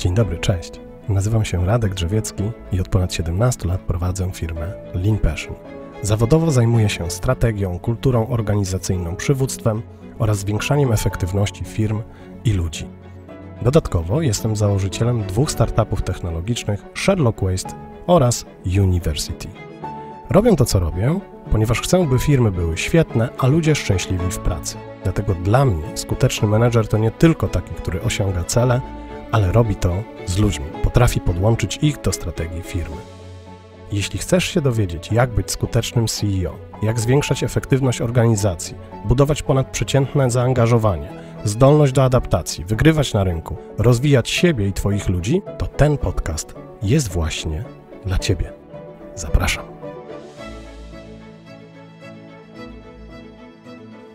Dzień dobry, cześć. Nazywam się Radek Drzewiecki i od ponad 17 lat prowadzę firmę Lean Passion. Zawodowo zajmuję się strategią, kulturą organizacyjną, przywództwem oraz zwiększaniem efektywności firm i ludzi. Dodatkowo jestem założycielem dwóch startupów technologicznych Sherlock Waste oraz University. Robię to, co robię, ponieważ chcę, by firmy były świetne, a ludzie szczęśliwi w pracy. Dlatego dla mnie skuteczny menedżer to nie tylko taki, który osiąga cele, ale robi to z ludźmi. Potrafi podłączyć ich do strategii firmy. Jeśli chcesz się dowiedzieć, jak być skutecznym CEO, jak zwiększać efektywność organizacji, budować ponadprzeciętne zaangażowanie, zdolność do adaptacji, wygrywać na rynku, rozwijać siebie i Twoich ludzi, to ten podcast jest właśnie dla Ciebie. Zapraszam.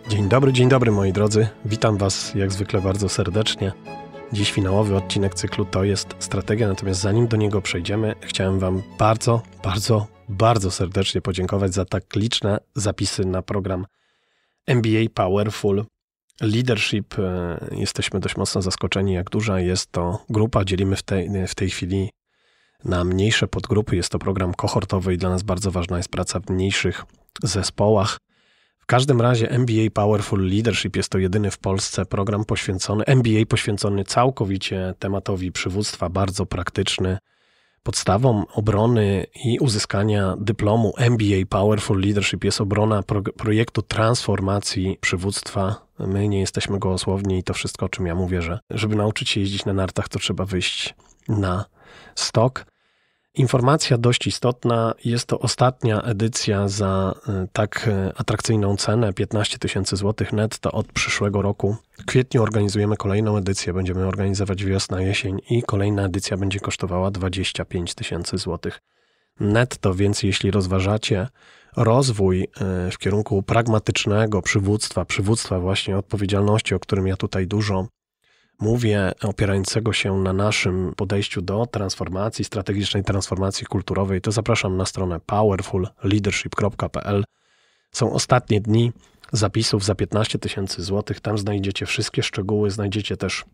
Dzień dobry, dzień dobry moi drodzy. Witam Was jak zwykle bardzo serdecznie Dziś finałowy odcinek cyklu to jest strategia, natomiast zanim do niego przejdziemy, chciałem Wam bardzo, bardzo, bardzo serdecznie podziękować za tak liczne zapisy na program MBA Powerful Leadership. E, jesteśmy dość mocno zaskoczeni, jak duża jest to grupa. Dzielimy w tej, w tej chwili na mniejsze podgrupy. Jest to program kohortowy i dla nas bardzo ważna jest praca w mniejszych zespołach. W każdym razie MBA Powerful Leadership jest to jedyny w Polsce program poświęcony, MBA poświęcony całkowicie tematowi przywództwa, bardzo praktyczny. Podstawą obrony i uzyskania dyplomu MBA Powerful Leadership jest obrona pro, projektu transformacji przywództwa. My nie jesteśmy gołosłowni i to wszystko, o czym ja mówię, że żeby nauczyć się jeździć na nartach, to trzeba wyjść na stok. Informacja dość istotna. Jest to ostatnia edycja za y, tak y, atrakcyjną cenę 15 tysięcy złotych netto od przyszłego roku. W kwietniu organizujemy kolejną edycję. Będziemy organizować wiosna, jesień i kolejna edycja będzie kosztowała 25 tysięcy złotych netto, więc jeśli rozważacie rozwój y, w kierunku pragmatycznego przywództwa, przywództwa właśnie odpowiedzialności, o którym ja tutaj dużo mówię, opierającego się na naszym podejściu do transformacji, strategicznej transformacji kulturowej, to zapraszam na stronę powerfulleadership.pl. Są ostatnie dni zapisów za 15 tysięcy złotych. Tam znajdziecie wszystkie szczegóły, znajdziecie też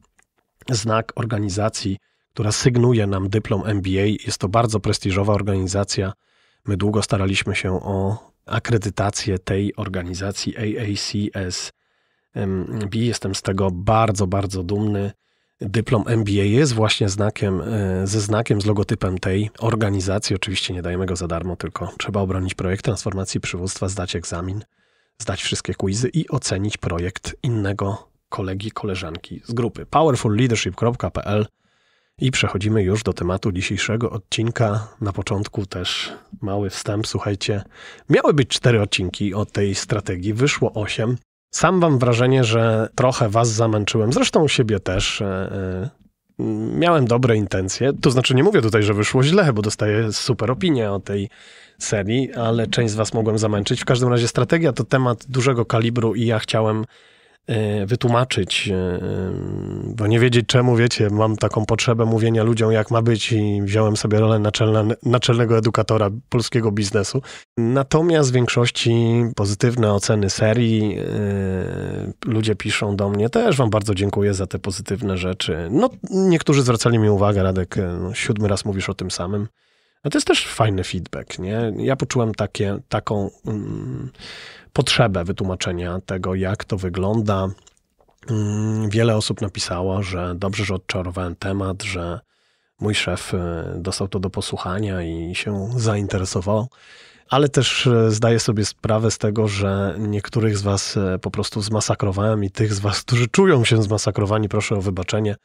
znak organizacji, która sygnuje nam dyplom MBA. Jest to bardzo prestiżowa organizacja. My długo staraliśmy się o akredytację tej organizacji AACS MBA. Jestem z tego bardzo, bardzo dumny. Dyplom MBA jest właśnie znakiem, e, ze znakiem, z logotypem tej organizacji. Oczywiście nie dajemy go za darmo, tylko trzeba obronić projekt transformacji przywództwa, zdać egzamin, zdać wszystkie quizy i ocenić projekt innego kolegi, koleżanki z grupy. powerfulleadership.pl i przechodzimy już do tematu dzisiejszego odcinka. Na początku też mały wstęp, słuchajcie. Miały być cztery odcinki o tej strategii, wyszło osiem. Sam mam wrażenie, że trochę was zamęczyłem, zresztą siebie też. E, e, miałem dobre intencje, to znaczy nie mówię tutaj, że wyszło źle, bo dostaję super opinię o tej serii, ale część z was mogłem zamęczyć. W każdym razie strategia to temat dużego kalibru i ja chciałem E, wytłumaczyć, e, e, bo nie wiedzieć czemu, wiecie, mam taką potrzebę mówienia ludziom, jak ma być i wziąłem sobie rolę naczelna, naczelnego edukatora polskiego biznesu. Natomiast w większości pozytywne oceny serii ludzie piszą do mnie, też wam bardzo dziękuję za te pozytywne rzeczy. No, niektórzy zwracali mi uwagę, Radek, no, siódmy raz mówisz o tym samym. No to jest też fajny feedback, nie? Ja poczułem takie, taką... Mm, potrzebę wytłumaczenia tego, jak to wygląda. Mm, wiele osób napisało, że dobrze, że odczarowałem temat, że mój szef y, dostał to do posłuchania i się zainteresował, ale też y, zdaję sobie sprawę z tego, że niektórych z Was y, po prostu zmasakrowałem i tych z Was, którzy czują się zmasakrowani, proszę o wybaczenie.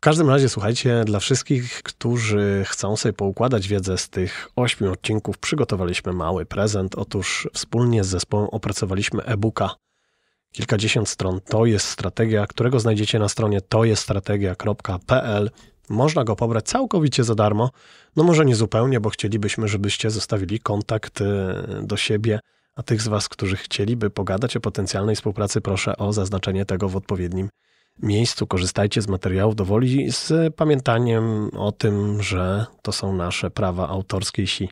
W każdym razie, słuchajcie, dla wszystkich, którzy chcą sobie poukładać wiedzę z tych ośmiu odcinków, przygotowaliśmy mały prezent. Otóż wspólnie z zespołem opracowaliśmy e-booka. Kilkadziesiąt stron to jest strategia, którego znajdziecie na stronie tojestrategia.pl. Można go pobrać całkowicie za darmo. No może nie zupełnie, bo chcielibyśmy, żebyście zostawili kontakt y, do siebie. A tych z Was, którzy chcieliby pogadać o potencjalnej współpracy, proszę o zaznaczenie tego w odpowiednim miejscu, korzystajcie z materiałów do woli z pamiętaniem o tym, że to są nasze prawa autorskie. Jeśli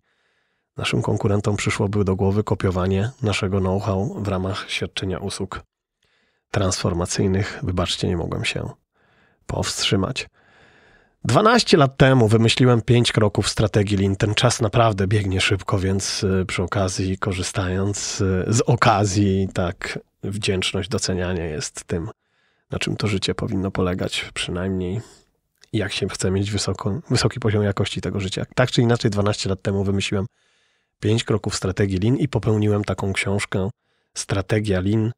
naszym konkurentom przyszłoby do głowy kopiowanie naszego know-how w ramach świadczenia usług transformacyjnych, wybaczcie, nie mogłem się powstrzymać. 12 lat temu wymyśliłem 5 kroków strategii Lin. Ten czas naprawdę biegnie szybko, więc y, przy okazji, korzystając y, z okazji, tak, wdzięczność, docenianie jest tym na czym to życie powinno polegać, przynajmniej jak się chce mieć wysoko, wysoki poziom jakości tego życia. Tak czy inaczej, 12 lat temu wymyśliłem 5 kroków strategii LIN i popełniłem taką książkę Strategia LIN.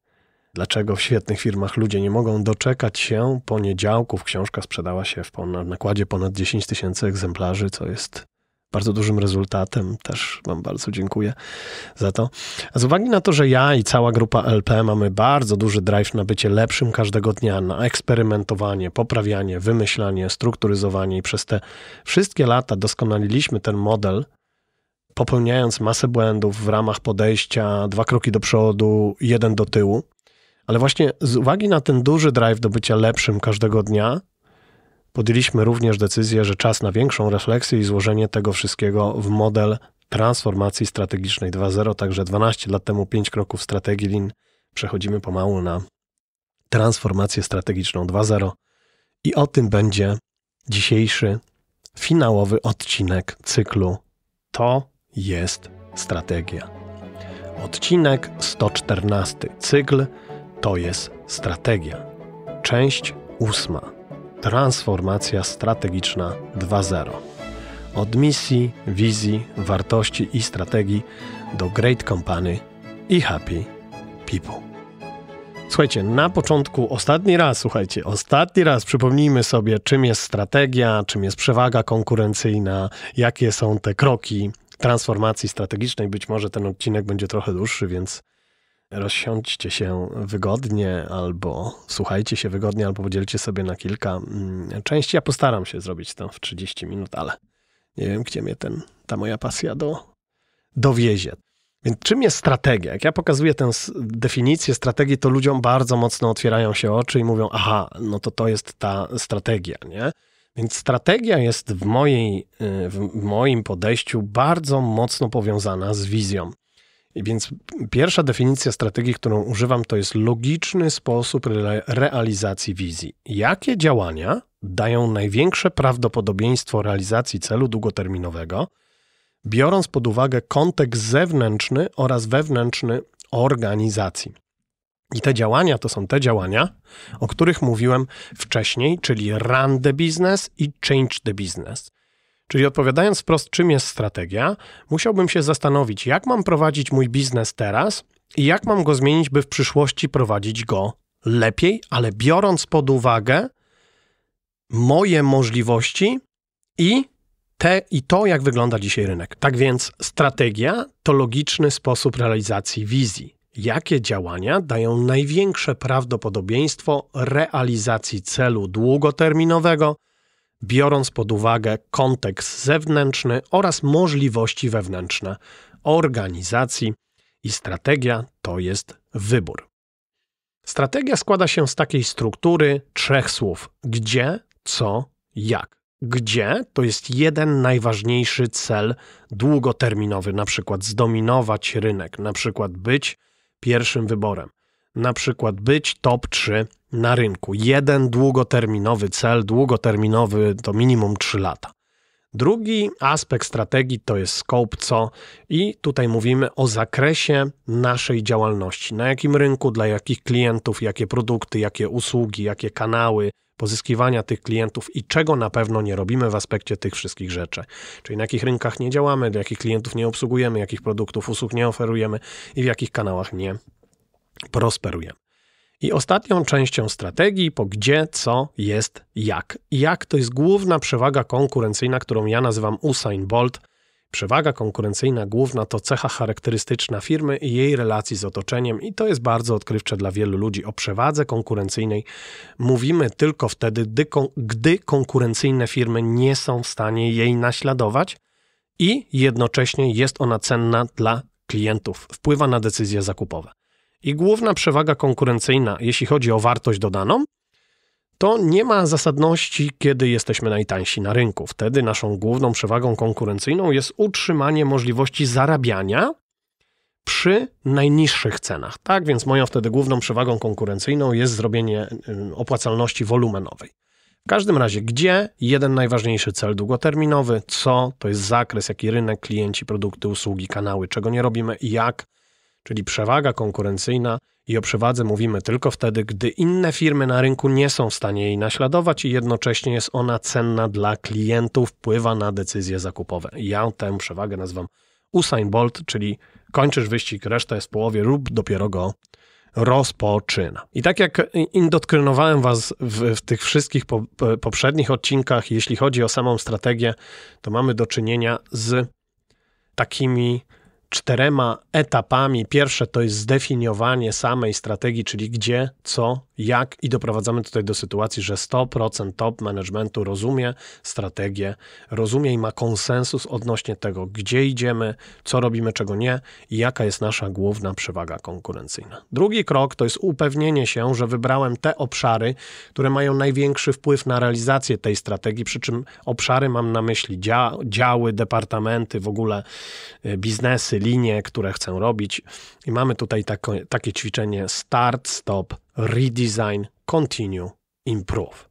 Dlaczego w świetnych firmach ludzie nie mogą doczekać się poniedziałków? Książka sprzedała się w ponad, nakładzie ponad 10 tysięcy egzemplarzy, co jest bardzo dużym rezultatem. Też Wam bardzo dziękuję za to. A z uwagi na to, że ja i cała grupa LP mamy bardzo duży drive na bycie lepszym każdego dnia, na eksperymentowanie, poprawianie, wymyślanie, strukturyzowanie i przez te wszystkie lata doskonaliliśmy ten model, popełniając masę błędów w ramach podejścia dwa kroki do przodu, jeden do tyłu. Ale właśnie z uwagi na ten duży drive do bycia lepszym każdego dnia, Podjęliśmy również decyzję, że czas na większą refleksję i złożenie tego wszystkiego w model transformacji strategicznej 2.0. Także 12 lat temu 5 kroków strategii lin, przechodzimy pomału na transformację strategiczną 2.0. I o tym będzie dzisiejszy finałowy odcinek cyklu To jest strategia. Odcinek 114, cykl To jest strategia. Część 8. Transformacja strategiczna 2.0. Od misji, wizji, wartości i strategii do great company i happy people. Słuchajcie, na początku, ostatni raz, słuchajcie, ostatni raz przypomnijmy sobie, czym jest strategia, czym jest przewaga konkurencyjna, jakie są te kroki transformacji strategicznej. Być może ten odcinek będzie trochę dłuższy, więc rozsiądźcie się wygodnie albo słuchajcie się wygodnie, albo podzielcie sobie na kilka mm, części. Ja postaram się zrobić to w 30 minut, ale nie wiem, gdzie mnie ten, ta moja pasja do, dowiezie. Więc czym jest strategia? Jak ja pokazuję tę definicję strategii, to ludziom bardzo mocno otwierają się oczy i mówią, aha, no to to jest ta strategia, nie? Więc strategia jest w, mojej, y, w moim podejściu bardzo mocno powiązana z wizją. I więc pierwsza definicja strategii, którą używam, to jest logiczny sposób re realizacji wizji. Jakie działania dają największe prawdopodobieństwo realizacji celu długoterminowego, biorąc pod uwagę kontekst zewnętrzny oraz wewnętrzny organizacji? I te działania to są te działania, o których mówiłem wcześniej, czyli run the business i change the business. Czyli odpowiadając wprost, czym jest strategia, musiałbym się zastanowić, jak mam prowadzić mój biznes teraz i jak mam go zmienić, by w przyszłości prowadzić go lepiej, ale biorąc pod uwagę moje możliwości i, te, i to, jak wygląda dzisiaj rynek. Tak więc strategia to logiczny sposób realizacji wizji. Jakie działania dają największe prawdopodobieństwo realizacji celu długoterminowego, biorąc pod uwagę kontekst zewnętrzny oraz możliwości wewnętrzne organizacji i strategia to jest wybór. Strategia składa się z takiej struktury trzech słów: gdzie, co, jak. Gdzie to jest jeden najważniejszy cel długoterminowy, na przykład zdominować rynek, na przykład być pierwszym wyborem na przykład być top 3 na rynku. Jeden długoterminowy cel, długoterminowy to minimum 3 lata. Drugi aspekt strategii to jest scope, co i tutaj mówimy o zakresie naszej działalności, na jakim rynku, dla jakich klientów, jakie produkty, jakie usługi, jakie kanały pozyskiwania tych klientów i czego na pewno nie robimy w aspekcie tych wszystkich rzeczy. Czyli na jakich rynkach nie działamy, dla jakich klientów nie obsługujemy, jakich produktów, usług nie oferujemy i w jakich kanałach nie prosperuje. I ostatnią częścią strategii po gdzie, co, jest, jak. Jak to jest główna przewaga konkurencyjna, którą ja nazywam Usain Bolt. Przewaga konkurencyjna główna to cecha charakterystyczna firmy i jej relacji z otoczeniem, i to jest bardzo odkrywcze dla wielu ludzi. O przewadze konkurencyjnej mówimy tylko wtedy, gdy konkurencyjne firmy nie są w stanie jej naśladować i jednocześnie jest ona cenna dla klientów, wpływa na decyzje zakupowe. I główna przewaga konkurencyjna, jeśli chodzi o wartość dodaną, to nie ma zasadności, kiedy jesteśmy najtańsi na rynku. Wtedy naszą główną przewagą konkurencyjną jest utrzymanie możliwości zarabiania przy najniższych cenach. Tak więc moją wtedy główną przewagą konkurencyjną jest zrobienie y, opłacalności wolumenowej. W każdym razie, gdzie jeden najważniejszy cel długoterminowy, co to jest zakres, jaki rynek, klienci, produkty, usługi, kanały, czego nie robimy, jak czyli przewaga konkurencyjna, i o przewadze mówimy tylko wtedy, gdy inne firmy na rynku nie są w stanie jej naśladować i jednocześnie jest ona cenna dla klientów, wpływa na decyzje zakupowe. Ja tę przewagę nazywam Usain Bolt, czyli kończysz wyścig, reszta jest w połowie lub dopiero go rozpoczyna. I tak jak indoktrynowałem Was w, w tych wszystkich po, poprzednich odcinkach, jeśli chodzi o samą strategię, to mamy do czynienia z takimi czterema etapami. Pierwsze to jest zdefiniowanie samej strategii, czyli gdzie, co, jak i doprowadzamy tutaj do sytuacji, że 100% top managementu rozumie strategię, rozumie i ma konsensus odnośnie tego, gdzie idziemy, co robimy, czego nie i jaka jest nasza główna przewaga konkurencyjna. Drugi krok to jest upewnienie się, że wybrałem te obszary, które mają największy wpływ na realizację tej strategii, przy czym obszary mam na myśli dzia działy, departamenty, w ogóle y, biznesy, linie, które chcę robić. I mamy tutaj tako, takie ćwiczenie start, stop, redesign, continue, improve.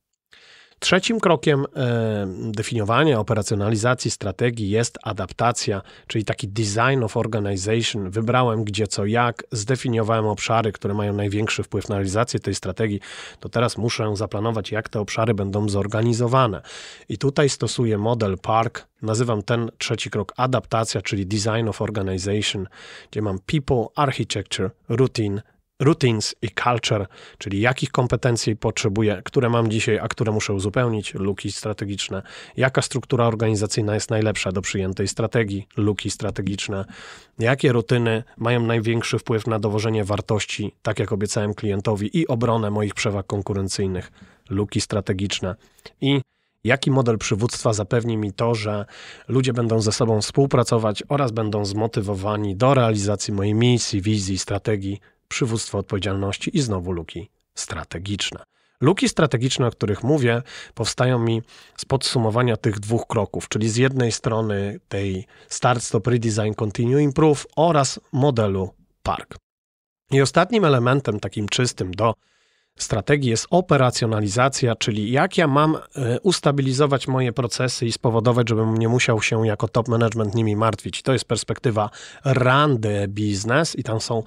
Trzecim krokiem e, definiowania, operacjonalizacji strategii jest adaptacja, czyli taki design of organization. Wybrałem gdzie, co, jak, zdefiniowałem obszary, które mają największy wpływ na realizację tej strategii, to teraz muszę zaplanować, jak te obszary będą zorganizowane. I tutaj stosuję model Park. Nazywam ten trzeci krok adaptacja, czyli design of organization, gdzie mam people, architecture, routine, routines i culture, czyli jakich kompetencji potrzebuję, które mam dzisiaj, a które muszę uzupełnić, luki strategiczne, jaka struktura organizacyjna jest najlepsza do przyjętej strategii, luki strategiczne, jakie rutyny mają największy wpływ na dowożenie wartości, tak jak obiecałem klientowi, i obronę moich przewag konkurencyjnych, luki strategiczne i jaki model przywództwa zapewni mi to, że ludzie będą ze sobą współpracować oraz będą zmotywowani do realizacji mojej misji, wizji, strategii przywództwo odpowiedzialności i znowu luki strategiczne. Luki strategiczne, o których mówię, powstają mi z podsumowania tych dwóch kroków, czyli z jednej strony tej Start, Stop, Redesign, Continue, Improve oraz modelu Park. I ostatnim elementem takim czystym do strategii jest operacjonalizacja, czyli jak ja mam e, ustabilizować moje procesy i spowodować, żebym nie musiał się jako top management nimi martwić. To jest perspektywa run the business i tam są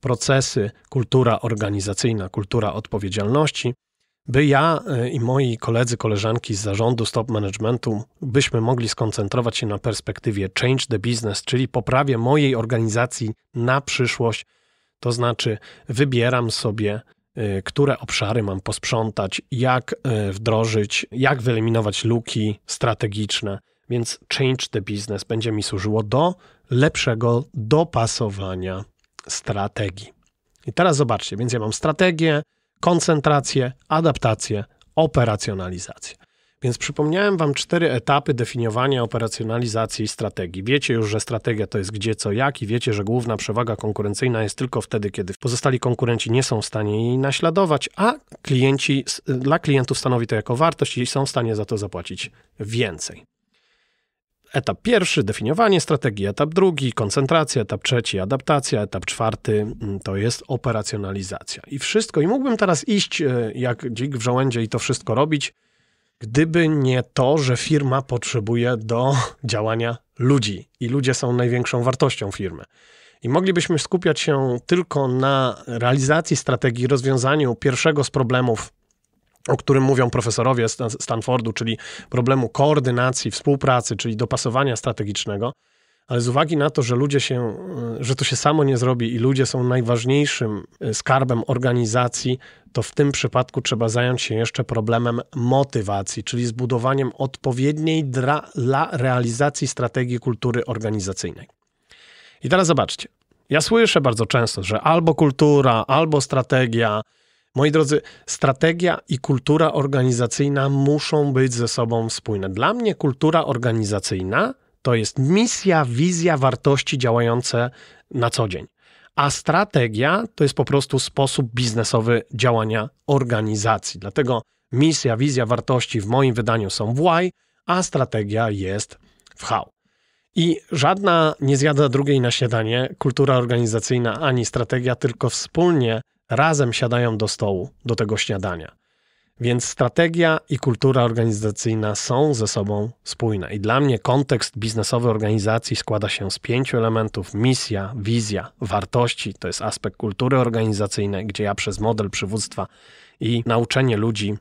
procesy, kultura organizacyjna, kultura odpowiedzialności by ja e, i moi koledzy, koleżanki z zarządu stop managementu byśmy mogli skoncentrować się na perspektywie change the business, czyli poprawie mojej organizacji na przyszłość. To znaczy, wybieram sobie Y, które obszary mam posprzątać, jak y, wdrożyć, jak wyeliminować luki strategiczne. Więc Change the Business będzie mi służyło do lepszego dopasowania strategii. I teraz zobaczcie, więc ja mam strategię, koncentrację, adaptację, operacjonalizację. Więc przypomniałem Wam cztery etapy definiowania operacjonalizacji i strategii. Wiecie już, że strategia to jest gdzie, co, jak i wiecie, że główna przewaga konkurencyjna jest tylko wtedy, kiedy pozostali konkurenci nie są w stanie jej naśladować, a klienci, dla klientów stanowi to jako wartość i są w stanie za to zapłacić więcej. Etap pierwszy, definiowanie strategii, etap drugi, koncentracja, etap trzeci, adaptacja, etap czwarty mm, to jest operacjonalizacja. I wszystko, i mógłbym teraz iść e, jak dzik w żołędzie i to wszystko robić, gdyby nie to, że firma potrzebuje do działania ludzi i ludzie są największą wartością firmy. I moglibyśmy skupiać się tylko na realizacji strategii, rozwiązaniu pierwszego z problemów, o którym mówią profesorowie Stanfordu, czyli problemu koordynacji, współpracy, czyli dopasowania strategicznego ale z uwagi na to, że ludzie się, e, że to się samo nie zrobi i ludzie są najważniejszym e, skarbem organizacji, to w tym przypadku trzeba zająć się jeszcze problemem motywacji, czyli zbudowaniem odpowiedniej dla, dla realizacji strategii kultury organizacyjnej. I teraz zobaczcie. Ja słyszę bardzo często, że albo kultura, albo strategia. Moi drodzy, strategia i kultura organizacyjna muszą być ze sobą spójne. Dla mnie kultura organizacyjna to jest misja, wizja, wartości działające na co dzień. A strategia to jest po prostu sposób biznesowy działania organizacji. Dlatego misja, wizja, wartości w moim wydaniu są w Why, a strategia jest w How. I żadna nie zjada drugiej na śniadanie, kultura organizacyjna ani strategia, tylko wspólnie razem siadają do stołu, do tego śniadania. Więc strategia i kultura organizacyjna są ze sobą spójne. I dla mnie kontekst biznesowy organizacji składa się z pięciu elementów: misja, wizja, wartości to jest aspekt kultury organizacyjnej, gdzie ja przez model przywództwa i nauczenie ludzi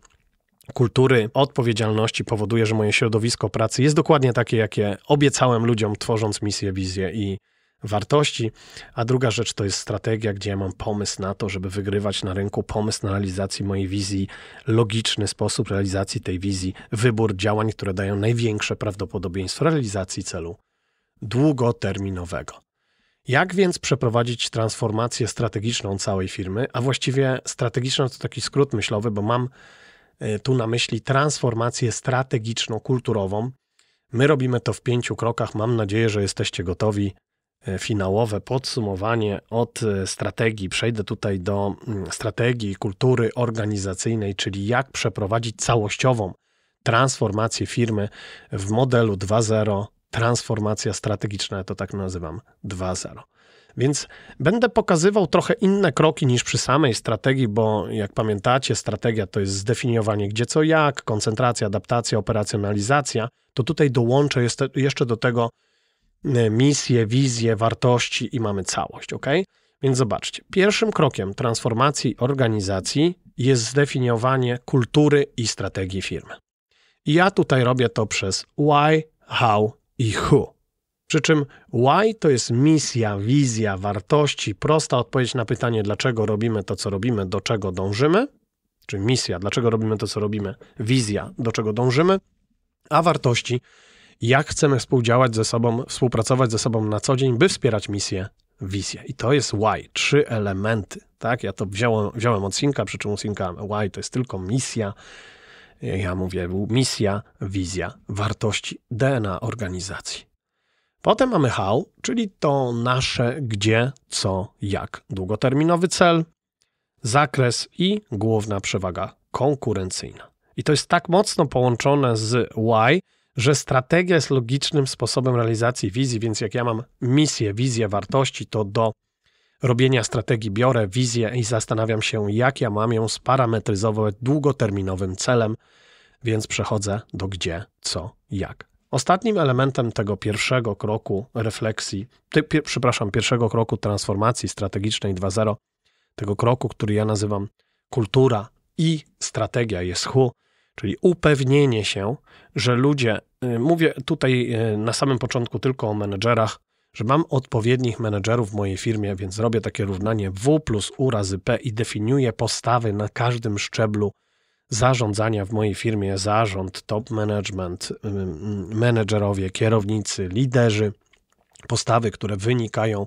kultury odpowiedzialności powoduje, że moje środowisko pracy jest dokładnie takie, jakie obiecałem ludziom, tworząc misję, wizję i wartości, a druga rzecz to jest strategia, gdzie ja mam pomysł na to, żeby wygrywać na rynku, pomysł na realizację mojej wizji, logiczny sposób realizacji tej wizji, wybór działań, które dają największe prawdopodobieństwo realizacji celu długoterminowego. Jak więc przeprowadzić transformację strategiczną całej firmy, a właściwie strategiczną to taki skrót myślowy, bo mam e, tu na myśli transformację strategiczną kulturową My robimy to w pięciu krokach. Mam nadzieję, że jesteście gotowi. E, finałowe podsumowanie od e, strategii. Przejdę tutaj do mm, strategii kultury organizacyjnej, czyli jak przeprowadzić całościową transformację firmy w modelu 2.0. Transformacja strategiczna, to tak nazywam 2.0. Więc będę pokazywał trochę inne kroki niż przy samej strategii, bo jak pamiętacie, strategia to jest zdefiniowanie gdzie co jak, koncentracja, adaptacja, operacjonalizacja. To tutaj dołączę jeszcze do tego E, misję, wizję, wartości i mamy całość, ok? Więc zobaczcie, pierwszym krokiem transformacji organizacji jest zdefiniowanie kultury i strategii firmy. I ja tutaj robię to przez why, how i who. Przy czym why to jest misja, wizja, wartości, prosta odpowiedź na pytanie, dlaczego robimy to, co robimy, do czego dążymy, czy misja, dlaczego robimy to, co robimy, wizja, do czego dążymy, a wartości jak chcemy współdziałać ze sobą, współpracować ze sobą na co dzień, by wspierać misję, wizję. I to jest why, trzy elementy. Tak? Ja to wziąłem, wziąłem od Sinka, przy czym u Sinka why to jest tylko misja. Ja mówię misja, wizja, wartości, DNA organizacji. Potem mamy how, czyli to nasze gdzie, co, jak. Długoterminowy cel, zakres i główna przewaga konkurencyjna. I to jest tak mocno połączone z why, że strategia jest logicznym sposobem realizacji wizji, więc jak ja mam misję, wizję wartości, to do robienia strategii biorę wizję i zastanawiam się, jak ja mam ją sparametryzować długoterminowym celem, więc przechodzę do gdzie, co, jak. Ostatnim elementem tego pierwszego kroku refleksji, ty, przepraszam, pierwszego kroku transformacji strategicznej 2.0, tego kroku, który ja nazywam kultura i strategia jest who, Czyli upewnienie się, że ludzie, y, mówię tutaj y, na samym początku tylko o menedżerach, że mam odpowiednich menedżerów w mojej firmie, więc robię takie równanie W plus U razy P i definiuję postawy na każdym szczeblu zarządzania w mojej firmie, zarząd, top management, y, menedżerowie, kierownicy, liderzy, postawy, które wynikają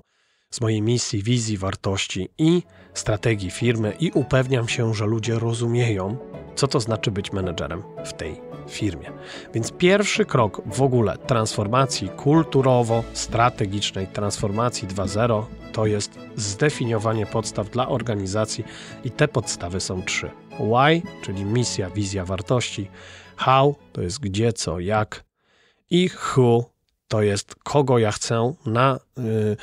z mojej misji, wizji, wartości i strategii firmy i upewniam się, że ludzie rozumieją, co to znaczy być menedżerem w tej firmie. Więc pierwszy krok w ogóle transformacji kulturowo-strategicznej, transformacji 2.0 to jest zdefiniowanie podstaw dla organizacji i te podstawy są trzy. Why, czyli misja, wizja, wartości. How to jest gdzie, co, jak. I who to jest kogo ja chcę na. Yy,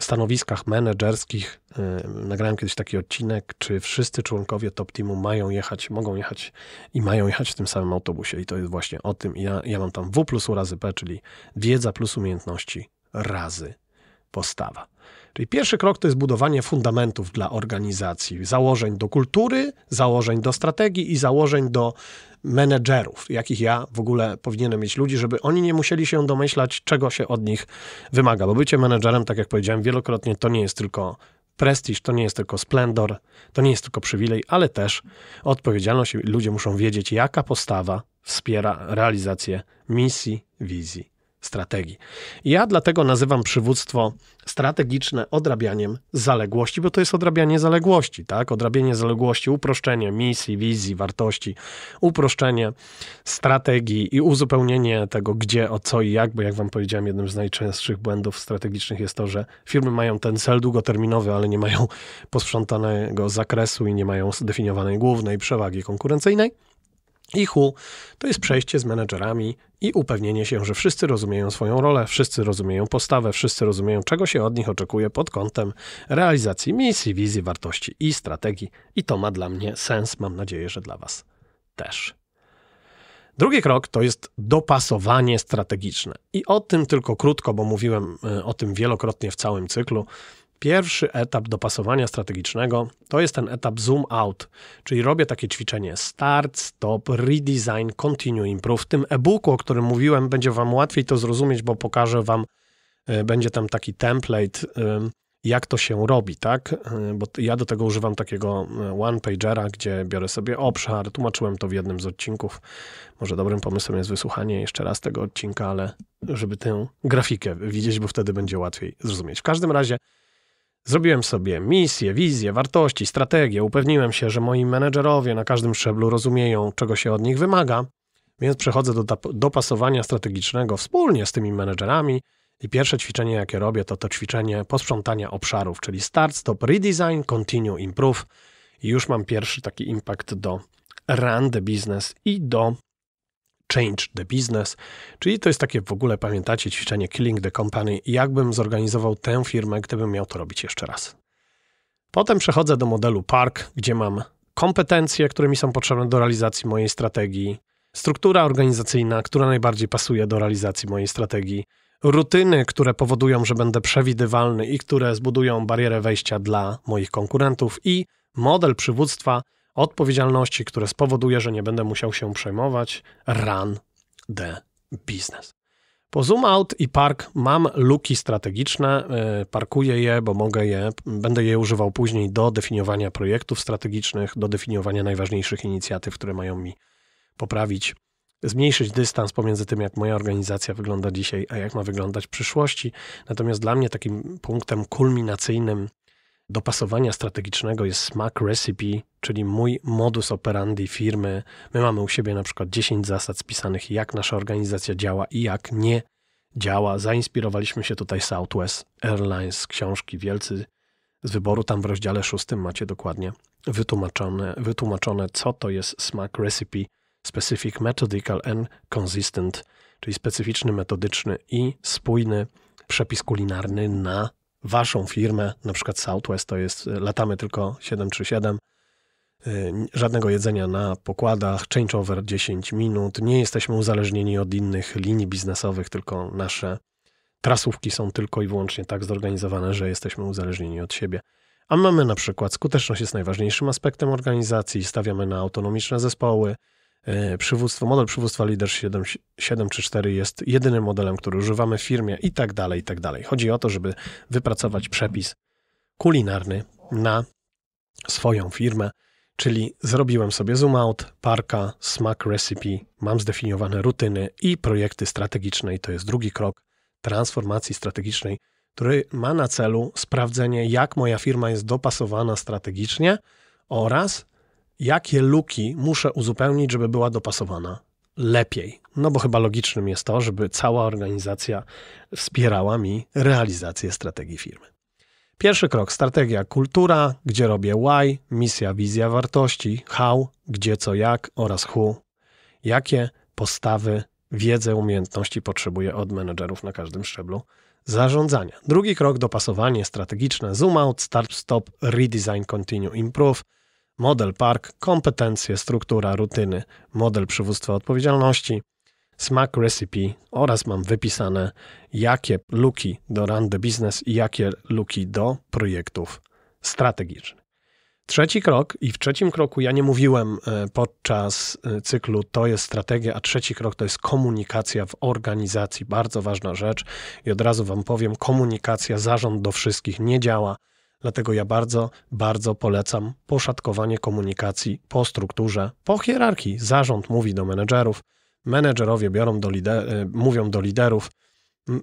stanowiskach menedżerskich. Y, nagrałem kiedyś taki odcinek, czy wszyscy członkowie top teamu mają jechać, mogą jechać i mają jechać w tym samym autobusie. I to jest właśnie o tym. Ja, ja mam tam W plus U razy P, czyli wiedza plus umiejętności razy postawa. Czyli pierwszy krok to jest budowanie fundamentów dla organizacji, założeń do kultury, założeń do strategii i założeń do menedżerów, jakich ja w ogóle powinienem mieć ludzi, żeby oni nie musieli się domyślać, czego się od nich wymaga. Bo bycie menedżerem, tak jak powiedziałem wielokrotnie, to nie jest tylko prestiż, to nie jest tylko splendor, to nie jest tylko przywilej, ale też odpowiedzialność. Ludzie muszą wiedzieć, jaka postawa wspiera realizację misji, wizji strategii. Ja dlatego nazywam przywództwo strategiczne odrabianiem zaległości, bo to jest odrabianie zaległości, tak? Odrabianie zaległości, uproszczenie misji, wizji, wartości, uproszczenie strategii i uzupełnienie tego, gdzie, o co i jak, bo jak wam powiedziałem, jednym z najczęstszych błędów strategicznych jest to, że firmy mają ten cel długoterminowy, ale nie mają posprzątanego zakresu i nie mają zdefiniowanej głównej przewagi konkurencyjnej. I to jest przejście z menedżerami i upewnienie się, że wszyscy rozumieją swoją rolę, wszyscy rozumieją postawę, wszyscy rozumieją, czego się od nich oczekuje pod kątem realizacji misji, wizji, wartości i strategii. I to ma dla mnie sens, mam nadzieję, że dla Was też. Drugi krok to jest dopasowanie strategiczne. I o tym tylko krótko, bo mówiłem e, o tym wielokrotnie w całym cyklu. Pierwszy etap dopasowania strategicznego to jest ten etap zoom out, czyli robię takie ćwiczenie start, stop, redesign, continue, improve. W tym e-booku, o którym mówiłem, będzie Wam łatwiej to zrozumieć, bo pokażę Wam, e, będzie tam taki template, e, jak to się robi, tak? E, bo ja do tego używam takiego one-pagera, gdzie biorę sobie obszar, tłumaczyłem to w jednym z odcinków. Może dobrym pomysłem jest wysłuchanie jeszcze raz tego odcinka, ale żeby tę grafikę widzieć, bo wtedy będzie łatwiej zrozumieć. W każdym razie Zrobiłem sobie misję, wizję, wartości, strategię, upewniłem się, że moi menedżerowie na każdym szczeblu rozumieją, czego się od nich wymaga, więc przechodzę do dopasowania strategicznego wspólnie z tymi menedżerami i pierwsze ćwiczenie, jakie robię, to to ćwiczenie posprzątania obszarów, czyli start, stop, redesign, continue, improve. I już mam pierwszy taki impact do run the business i do Change the Business, czyli to jest takie w ogóle, pamiętacie, ćwiczenie Killing the Company, jakbym zorganizował tę firmę, gdybym miał to robić jeszcze raz. Potem przechodzę do modelu Park, gdzie mam kompetencje, które mi są potrzebne do realizacji mojej strategii, struktura organizacyjna, która najbardziej pasuje do realizacji mojej strategii, rutyny, które powodują, że będę przewidywalny i które zbudują barierę wejścia dla moich konkurentów i model przywództwa, odpowiedzialności, które spowoduje, że nie będę musiał się przejmować. Run the business. Po zoom out i park mam luki strategiczne, y, parkuję je, bo mogę je, będę je używał później do definiowania projektów strategicznych, do definiowania najważniejszych inicjatyw, które mają mi poprawić, zmniejszyć dystans pomiędzy tym, jak moja organizacja wygląda dzisiaj, a jak ma wyglądać w przyszłości. Natomiast dla mnie takim punktem kulminacyjnym dopasowania strategicznego jest smack recipe, czyli mój modus operandi firmy. My mamy u siebie na przykład 10 zasad spisanych, jak nasza organizacja działa i jak nie działa. Zainspirowaliśmy się tutaj Southwest Airlines książki Wielcy z wyboru. Tam w rozdziale szóstym macie dokładnie wytłumaczone, wytłumaczone co to jest smack recipe, specific, methodical and consistent, czyli specyficzny, metodyczny i spójny przepis kulinarny na waszą firmę, na przykład Southwest, to jest y, latamy tylko 737, y, żadnego jedzenia na pokładach, changeover 10 minut, nie jesteśmy uzależnieni od innych linii biznesowych, tylko nasze trasówki są tylko i wyłącznie tak zorganizowane, że jesteśmy uzależnieni od siebie. A mamy na przykład skuteczność jest najważniejszym aspektem organizacji, stawiamy na autonomiczne zespoły, E, przywództwo, model przywództwa Leader 7, 7 czy 4 jest jedynym modelem, który używamy w firmie i tak dalej, i tak dalej. Chodzi o to, żeby wypracować przepis kulinarny na swoją firmę, czyli zrobiłem sobie zoom out, parka, smak recipe, mam zdefiniowane rutyny i projekty strategiczne i to jest drugi krok transformacji strategicznej, który ma na celu sprawdzenie, jak moja firma jest dopasowana strategicznie oraz jakie luki muszę uzupełnić, żeby była dopasowana lepiej. No bo chyba logicznym jest to, żeby cała organizacja wspierała mi realizację strategii firmy. Pierwszy krok strategia kultura, gdzie robię why, misja, wizja, wartości, how, gdzie, co, jak oraz who. Jakie postawy, wiedzę, umiejętności potrzebuję od menedżerów na każdym szczeblu zarządzania. Drugi krok dopasowanie strategiczne zoom out, start, stop, redesign, continue, improve model park, kompetencje, struktura, rutyny, model przywództwa odpowiedzialności, smak recipe oraz mam wypisane, jakie luki do run the business i jakie luki do projektów strategicznych. Trzeci krok, i w trzecim kroku ja nie mówiłem e, podczas e, cyklu, to jest strategia, a trzeci krok to jest komunikacja w organizacji. Bardzo ważna rzecz i od razu Wam powiem: komunikacja, zarząd do wszystkich nie działa Dlatego ja bardzo, bardzo polecam poszatkowanie komunikacji po strukturze, po hierarchii. Zarząd mówi do menedżerów, menedżerowie biorą do lider, e, mówią do liderów,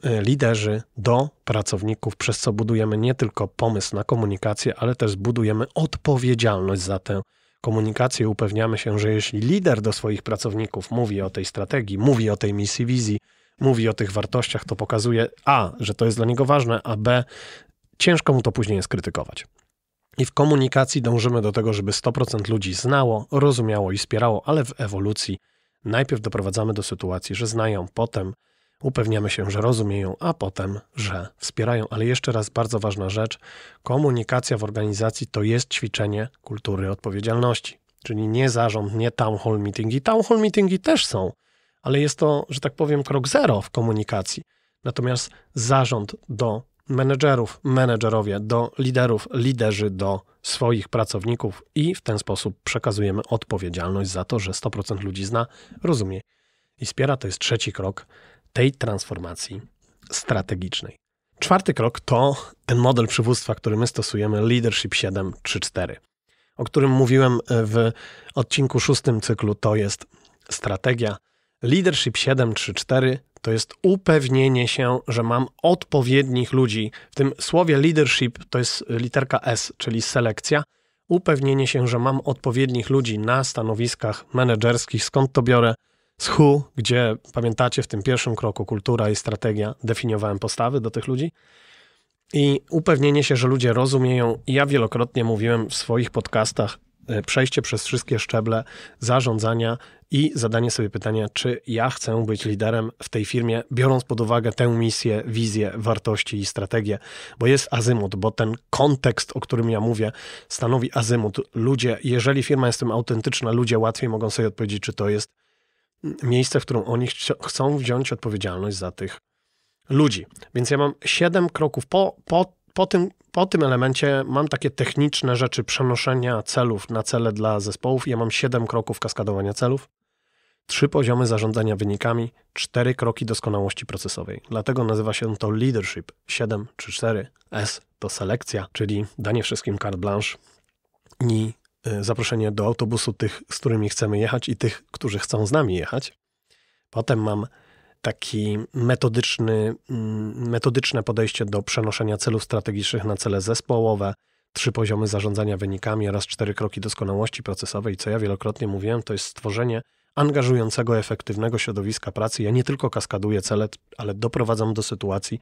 e, liderzy do pracowników, przez co budujemy nie tylko pomysł na komunikację, ale też budujemy odpowiedzialność za tę komunikację. Upewniamy się, że jeśli lider do swoich pracowników mówi o tej strategii, mówi o tej misji, wizji, mówi o tych wartościach, to pokazuje A, że to jest dla niego ważne, a B, ciężko mu to później jest krytykować. I w komunikacji dążymy do tego, żeby 100% ludzi znało, rozumiało i wspierało, ale w ewolucji najpierw doprowadzamy do sytuacji, że znają, potem upewniamy się, że rozumieją, a potem, że wspierają. Ale jeszcze raz bardzo ważna rzecz: komunikacja w organizacji to jest ćwiczenie kultury odpowiedzialności. Czyli nie zarząd, nie town hall meetingi. Town hall meetingi też są, ale jest to, że tak powiem, krok zero w komunikacji. Natomiast zarząd do menedżerów, menedżerowie do liderów, liderzy do swoich pracowników i w ten sposób przekazujemy odpowiedzialność za to, że 100% ludzi zna, rozumie i wspiera. To jest trzeci krok tej transformacji strategicznej. Czwarty krok to ten model przywództwa, który my stosujemy, Leadership 7 3 4, o którym mówiłem e, w odcinku szóstym cyklu, to jest strategia. Leadership 7 3 4 to jest upewnienie się, że mam odpowiednich ludzi. W tym słowie leadership to jest literka S, czyli selekcja. Upewnienie się, że mam odpowiednich ludzi na stanowiskach menedżerskich, skąd to biorę, z who, gdzie pamiętacie w tym pierwszym kroku kultura i strategia, definiowałem postawy do tych ludzi. I upewnienie się, że ludzie rozumieją. Ja wielokrotnie mówiłem w swoich podcastach E, przejście przez wszystkie szczeble zarządzania i zadanie sobie pytania, czy ja chcę być liderem w tej firmie, biorąc pod uwagę tę misję, wizję, wartości i strategię, bo jest azymut, bo ten kontekst, o którym ja mówię, stanowi azymut. Ludzie, jeżeli firma jest tym autentyczna, ludzie łatwiej mogą sobie odpowiedzieć, czy to jest miejsce, w którym oni chcą wziąć odpowiedzialność za tych ludzi. Więc ja mam siedem kroków po, po po tym, po tym elemencie mam takie techniczne rzeczy przenoszenia celów na cele dla zespołów. Ja mam 7 kroków kaskadowania celów, 3 poziomy zarządzania wynikami, 4 kroki doskonałości procesowej. Dlatego nazywa się to leadership 7 czy 4. S to selekcja, czyli danie wszystkim carte blanche i y, zaproszenie do autobusu tych, z którymi chcemy jechać i tych, którzy chcą z nami jechać. Potem mam taki metodyczny, mm, metodyczne podejście do przenoszenia celów strategicznych na cele zespołowe, trzy poziomy zarządzania wynikami oraz cztery kroki doskonałości procesowej. Co ja wielokrotnie mówiłem, to jest stworzenie angażującego, efektywnego środowiska pracy. Ja nie tylko kaskaduję cele, ale doprowadzam do sytuacji,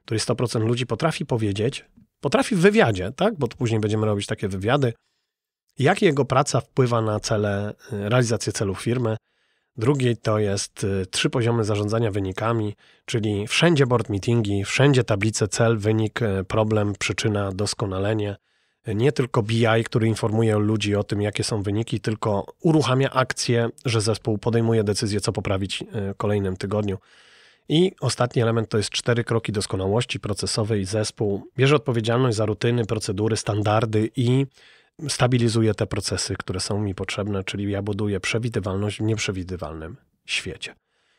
w której 100% ludzi potrafi powiedzieć, potrafi w wywiadzie, tak? bo później będziemy robić takie wywiady, jak jego praca wpływa na cele, y, realizację celów firmy, Drugi to jest y, trzy poziomy zarządzania wynikami, czyli wszędzie board meetingi, wszędzie tablice cel, wynik, y, problem, przyczyna, doskonalenie. Y, nie tylko BI, który informuje ludzi o tym, jakie są wyniki, tylko uruchamia akcję, że zespół podejmuje decyzję, co poprawić w kolejnym tygodniu. I ostatni element to jest cztery kroki doskonałości procesowej. Zespół bierze odpowiedzialność za rutyny, procedury, standardy i stabilizuję te procesy, które są mi potrzebne, czyli ja buduję przewidywalność w nieprzewidywalnym świecie.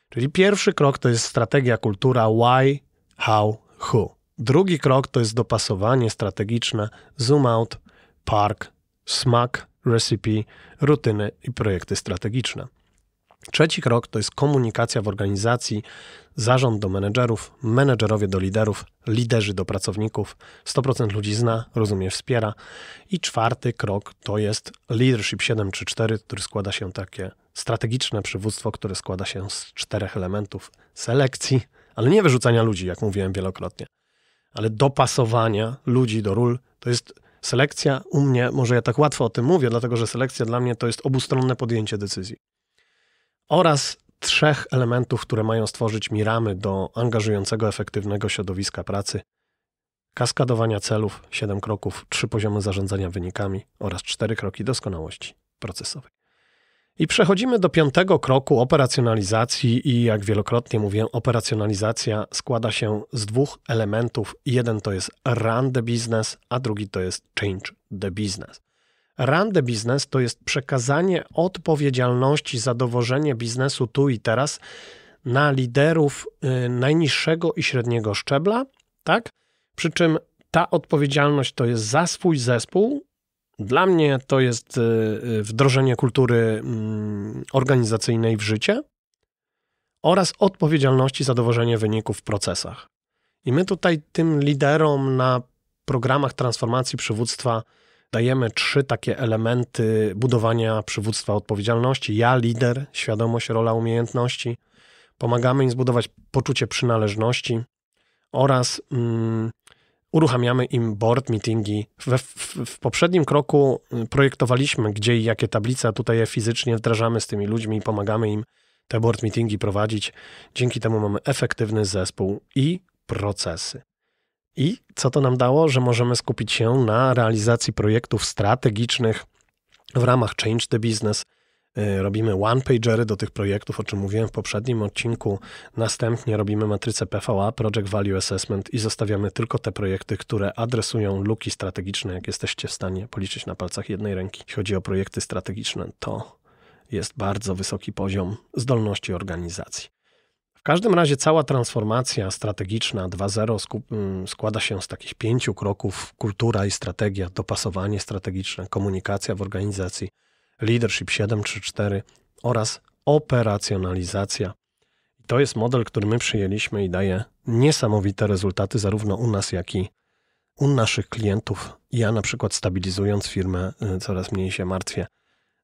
Czyli pierwszy krok to jest strategia, kultura why, how, who. Drugi krok to jest dopasowanie strategiczne, zoom out, park, smak, recipe, rutyny i projekty strategiczne. Trzeci krok to jest komunikacja w organizacji, zarząd do menedżerów, menedżerowie do liderów, liderzy do pracowników. 100% ludzi zna, rozumie, wspiera. I czwarty krok to jest Leadership 734, który składa się takie strategiczne przywództwo, które składa się z czterech elementów selekcji, ale nie wyrzucania ludzi, jak mówiłem wielokrotnie, ale dopasowania ludzi do ról. To jest selekcja u mnie, może ja tak łatwo o tym mówię, dlatego że selekcja dla mnie to jest obustronne podjęcie decyzji oraz trzech elementów, które mają stworzyć mi ramy do angażującego, efektywnego środowiska pracy, kaskadowania celów, siedem kroków, trzy poziomy zarządzania wynikami oraz cztery kroki doskonałości procesowej. I przechodzimy do piątego kroku operacjonalizacji i jak wielokrotnie mówię, operacjonalizacja składa się z dwóch elementów. Jeden to jest run the business, a drugi to jest change the business. Rande biznes to jest przekazanie odpowiedzialności za dowożenie biznesu tu i teraz na liderów y, najniższego i średniego szczebla, tak? Przy czym ta odpowiedzialność to jest za swój zespół. Dla mnie to jest y, y, wdrożenie kultury mm, organizacyjnej w życie oraz odpowiedzialności za dowożenie wyników w procesach. I my tutaj tym liderom na programach transformacji przywództwa dajemy trzy takie elementy budowania przywództwa odpowiedzialności. Ja, lider, świadomość, rola, umiejętności. Pomagamy im zbudować poczucie przynależności oraz mm, uruchamiamy im board meetingi. We, w, w, poprzednim kroku y, projektowaliśmy, gdzie i jakie tablice, a tutaj je fizycznie wdrażamy z tymi ludźmi i pomagamy im te board meetingi prowadzić. Dzięki temu mamy efektywny zespół i procesy. I co to nam dało? Że możemy skupić się na realizacji projektów strategicznych w ramach Change the Business. Y, robimy one-pagery do tych projektów, o czym mówiłem w poprzednim odcinku. Następnie robimy matrycę PVA, Project Value Assessment i zostawiamy tylko te projekty, które adresują luki strategiczne, jak jesteście w stanie policzyć na palcach jednej ręki. Jeśli chodzi o projekty strategiczne, to jest bardzo wysoki poziom zdolności organizacji. W każdym razie cała transformacja strategiczna 2.0 mm, składa się z takich pięciu kroków: kultura i strategia, dopasowanie strategiczne, komunikacja w organizacji, leadership 734 oraz operacjonalizacja. To jest model, który my przyjęliśmy i daje niesamowite rezultaty zarówno u nas, jak i u naszych klientów. Ja na przykład stabilizując firmę y, coraz mniej się martwię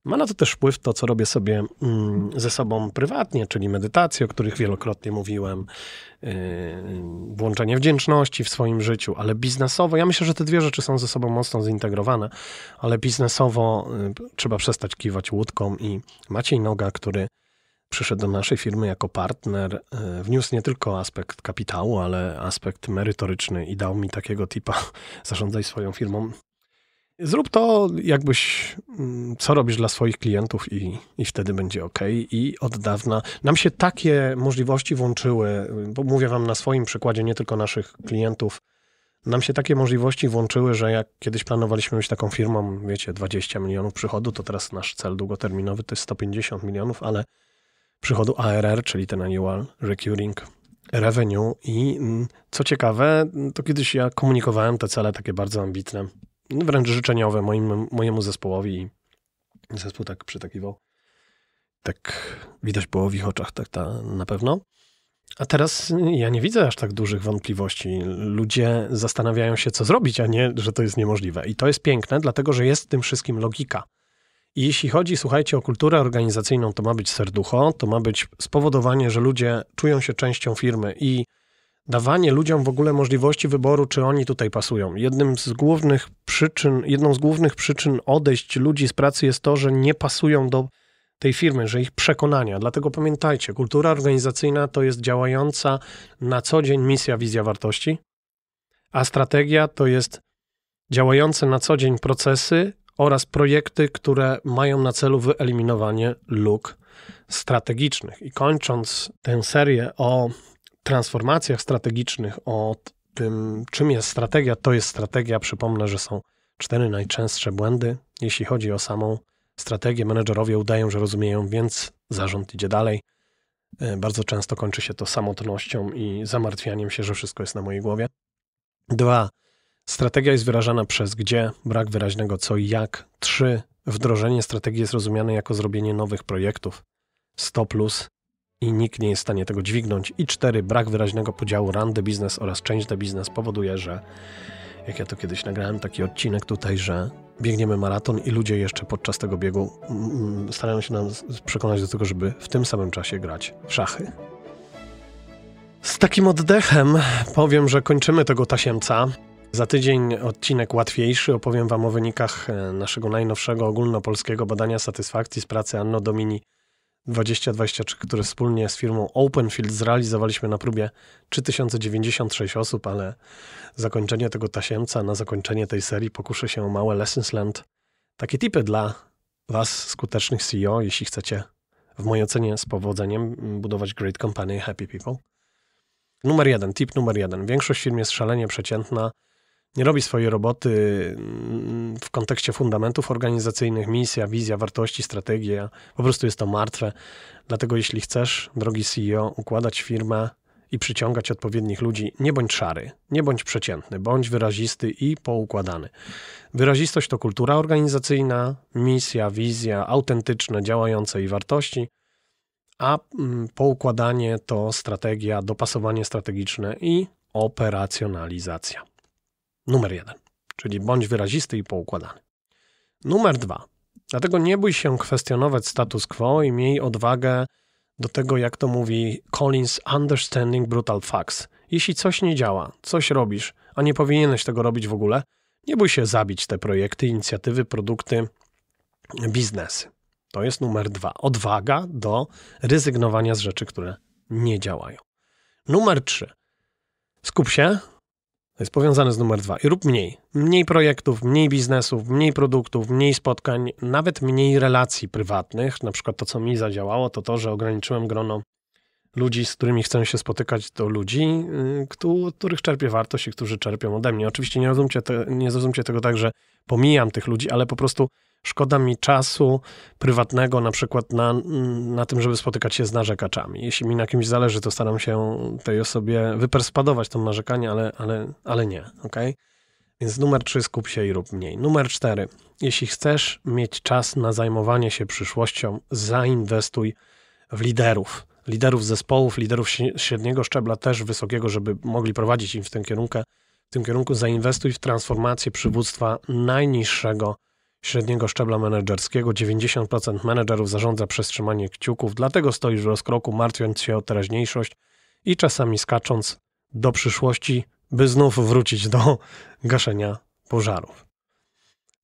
ma na to też wpływ to, co robię sobie mm, ze sobą prywatnie, czyli medytacje, o których wielokrotnie mówiłem, yy, włączenie wdzięczności w swoim życiu, ale biznesowo, ja myślę, że te dwie rzeczy są ze sobą mocno zintegrowane, ale biznesowo yy, trzeba przestać kiwać łódką i Maciej Noga, który przyszedł do naszej firmy jako partner, yy, wniósł nie tylko aspekt kapitału, ale aspekt merytoryczny i dał mi takiego tipa: zarządzaj swoją firmą Zrób to, jakbyś, mm, co robisz dla swoich klientów, i, i wtedy będzie ok. I od dawna nam się takie możliwości włączyły, bo mówię Wam na swoim przykładzie, nie tylko naszych klientów. Nam się takie możliwości włączyły, że jak kiedyś planowaliśmy być taką firmą, wiecie, 20 milionów przychodu, to teraz nasz cel długoterminowy to jest 150 milionów, ale przychodu ARR, czyli ten annual recurring revenue. I mm, co ciekawe, to kiedyś ja komunikowałem te cele takie bardzo ambitne no wręcz życzeniowe moim, mojemu zespołowi. Zespół tak przytakiwał. Tak widać było w ich oczach, tak ta, na pewno. A teraz ja nie widzę aż tak dużych wątpliwości. Ludzie zastanawiają się, co zrobić, a nie, że to jest niemożliwe. I to jest piękne, dlatego że jest w tym wszystkim logika. I jeśli chodzi, słuchajcie, o kulturę organizacyjną, to ma być serducho, to ma być spowodowanie, że ludzie czują się częścią firmy i dawanie ludziom w ogóle możliwości wyboru, czy oni tutaj pasują. Jednym z głównych przyczyn, jedną z głównych przyczyn odejść ludzi z pracy jest to, że nie pasują do tej firmy, że ich przekonania. Dlatego pamiętajcie, kultura organizacyjna to jest działająca na co dzień misja, wizja wartości, a strategia to jest działające na co dzień procesy oraz projekty, które mają na celu wyeliminowanie luk strategicznych. I kończąc tę serię o transformacjach strategicznych, o tym, czym jest strategia, to jest strategia. Przypomnę, że są cztery najczęstsze błędy, jeśli chodzi o samą strategię. Menedżerowie udają, że rozumieją, więc zarząd idzie dalej. E, bardzo często kończy się to samotnością i zamartwianiem się, że wszystko jest na mojej głowie. Dwa, strategia jest wyrażana przez gdzie, brak wyraźnego co i jak. Trzy, wdrożenie strategii jest rozumiane jako zrobienie nowych projektów. 100 plus i nikt nie jest w stanie tego dźwignąć. I cztery, brak wyraźnego podziału run the business oraz change the business powoduje, że jak ja to kiedyś nagrałem taki odcinek tutaj, że biegniemy maraton i ludzie jeszcze podczas tego biegu mm, mm, starają się nam przekonać do tego, żeby w tym samym czasie grać w szachy. Z takim oddechem powiem, że kończymy tego tasiemca. Za tydzień odcinek łatwiejszy. Opowiem Wam o wynikach e, naszego najnowszego ogólnopolskiego badania satysfakcji z pracy Anno Domini 2023, które wspólnie z firmą Openfield zrealizowaliśmy na próbie 3096 osób, ale zakończenie tego tasiemca, na zakończenie tej serii pokuszę się o małe lessons learned. Takie tipy dla Was, skutecznych CEO, jeśli chcecie, w mojej ocenie, z powodzeniem mm, budować great company, happy people. Numer jeden, tip numer jeden. Większość firm jest szalenie przeciętna, nie robi swojej roboty mm, w kontekście fundamentów organizacyjnych, misja, wizja, wartości, strategia. Po prostu jest to martwe. Dlatego jeśli chcesz, drogi CEO, układać firmę i przyciągać odpowiednich ludzi, nie bądź szary, nie bądź przeciętny, bądź wyrazisty i poukładany. Wyrazistość to kultura organizacyjna, misja, wizja, autentyczne, działające i wartości. A mm, poukładanie to strategia, dopasowanie strategiczne i operacjonalizacja. Numer jeden, czyli bądź wyrazisty i poukładany. Numer dwa, dlatego nie bój się kwestionować status quo i miej odwagę do tego, jak to mówi Collins, understanding brutal facts. Jeśli coś nie działa, coś robisz, a nie powinieneś tego robić w ogóle, nie bój się zabić te projekty, inicjatywy, produkty, biznesy. To jest numer dwa. Odwaga do rezygnowania z rzeczy, które nie działają. Numer trzy. Skup się to jest powiązane z numer dwa. I rób mniej. Mniej projektów, mniej biznesów, mniej produktów, mniej spotkań, nawet mniej relacji prywatnych. Na przykład to, co mi zadziałało, to to, że ograniczyłem grono ludzi, z którymi chcę się spotykać, do ludzi, y, których czerpię wartość i którzy czerpią ode mnie. Oczywiście nie zrozumcie, te, nie tego tak, że pomijam tych ludzi, ale po prostu Szkoda mi czasu prywatnego, na przykład na, na tym, żeby spotykać się z narzekaczami. Jeśli mi na kimś zależy, to staram się tej osobie wyperspadować to narzekanie, ale, ale, ale nie, Okay? Więc numer trzy skup się i rób mniej. Numer cztery. Jeśli chcesz mieć czas na zajmowanie się przyszłością, zainwestuj w liderów. Liderów zespołów, liderów średniego szczebla, też wysokiego, żeby mogli prowadzić im w tym kierunku. W tym kierunku zainwestuj w transformację przywództwa najniższego średniego szczebla menedżerskiego. 90% menedżerów zarządza przez kciuków, dlatego stoisz w rozkroku, martwiąc się o teraźniejszość i czasami skacząc do przyszłości, by znów wrócić do gaszenia pożarów.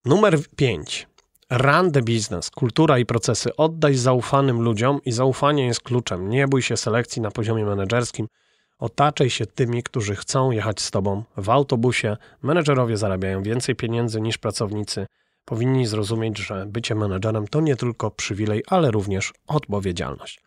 Numer 5. Run the business, kultura i procesy. Oddaj zaufanym ludziom i zaufanie jest kluczem. Nie bój się selekcji na poziomie menedżerskim. Otaczaj się tymi, którzy chcą jechać z tobą w autobusie. Menedżerowie zarabiają więcej pieniędzy niż pracownicy powinni zrozumieć, że bycie menedżerem to nie tylko przywilej, ale również odpowiedzialność.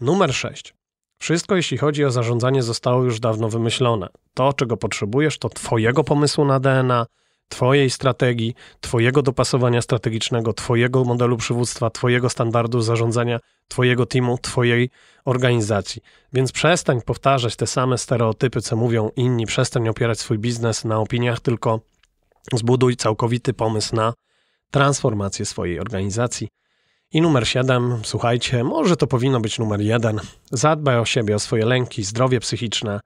Numer 6. Wszystko, jeśli chodzi o zarządzanie, zostało już dawno wymyślone. To, czego potrzebujesz, to Twojego pomysłu na DNA, Twojej strategii, Twojego dopasowania strategicznego, Twojego modelu przywództwa, Twojego standardu zarządzania, Twojego teamu, Twojej organizacji. Więc przestań powtarzać te same stereotypy, co mówią inni, przestań opierać swój biznes na opiniach, tylko zbuduj całkowity pomysł na transformację swojej organizacji. I numer 7, słuchajcie, może to powinno być numer 1. Zadbaj o siebie, o swoje lęki, zdrowie psychiczne.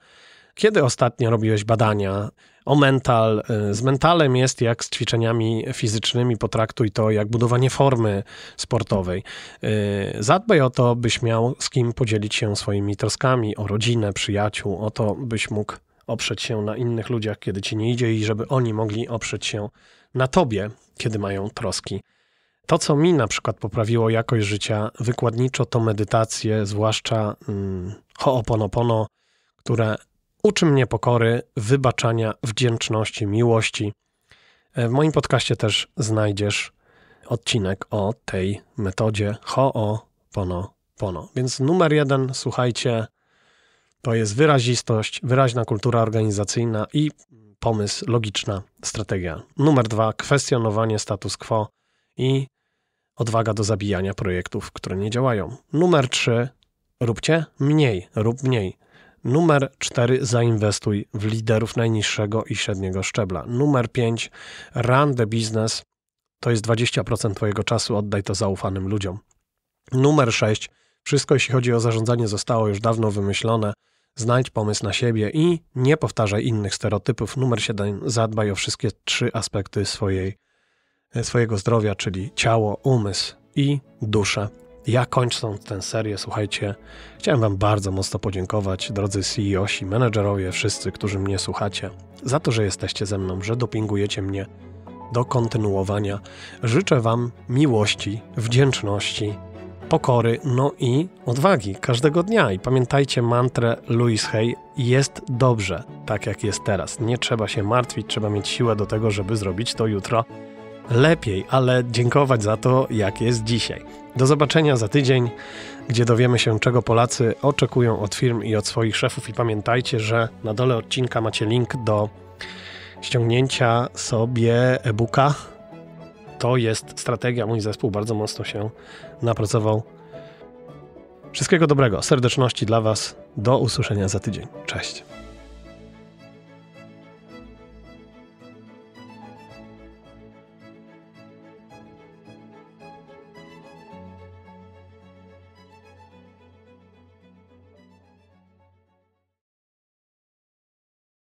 Kiedy ostatnio robiłeś badania o mental? Z mentalem jest jak z ćwiczeniami fizycznymi, potraktuj to jak budowanie formy sportowej. Zadbaj o to, byś miał z kim podzielić się swoimi troskami, o rodzinę, przyjaciół, o to, byś mógł oprzeć się na innych ludziach, kiedy ci nie idzie i żeby oni mogli oprzeć się na tobie, kiedy mają troski. To, co mi na przykład poprawiło jakość życia wykładniczo, to medytacje, zwłaszcza hmm, Ho'oponopono, które uczy mnie pokory, wybaczania, wdzięczności, miłości. E, w moim podcaście też znajdziesz odcinek o tej metodzie Ho'oponopono. Więc numer jeden, słuchajcie, to jest wyrazistość, wyraźna kultura organizacyjna i pomysł, logiczna strategia. Numer dwa, kwestionowanie status quo i odwaga do zabijania projektów, które nie działają. Numer trzy, róbcie mniej, rób mniej. Numer 4 zainwestuj w liderów najniższego i średniego szczebla. Numer 5 run the business to jest 20% Twojego czasu, oddaj to zaufanym ludziom. Numer 6 wszystko jeśli chodzi o zarządzanie zostało już dawno wymyślone. Znajdź pomysł na siebie i nie powtarzaj innych stereotypów. Numer 7. Zadbaj o wszystkie trzy aspekty swojej, e, swojego zdrowia, czyli ciało, umysł i duszę. Ja kończąc tę serię, słuchajcie, chciałem Wam bardzo mocno podziękować, drodzy CEOsi, menedżerowie, wszyscy, którzy mnie słuchacie, za to, że jesteście ze mną, że dopingujecie mnie do kontynuowania. Życzę Wam miłości, wdzięczności, pokory, no i odwagi każdego dnia. I pamiętajcie mantrę Louis Hay: jest dobrze, tak jak jest teraz. Nie trzeba się martwić, trzeba mieć siłę do tego, żeby zrobić to jutro lepiej, ale dziękować za to, jak jest dzisiaj. Do zobaczenia za tydzień, gdzie dowiemy się, czego Polacy oczekują od firm i od swoich szefów. I pamiętajcie, że na dole odcinka macie link do ściągnięcia sobie e-booka to jest strategia. Mój zespół bardzo mocno się napracował. Wszystkiego dobrego, serdeczności dla Was. Do usłyszenia za tydzień. Cześć.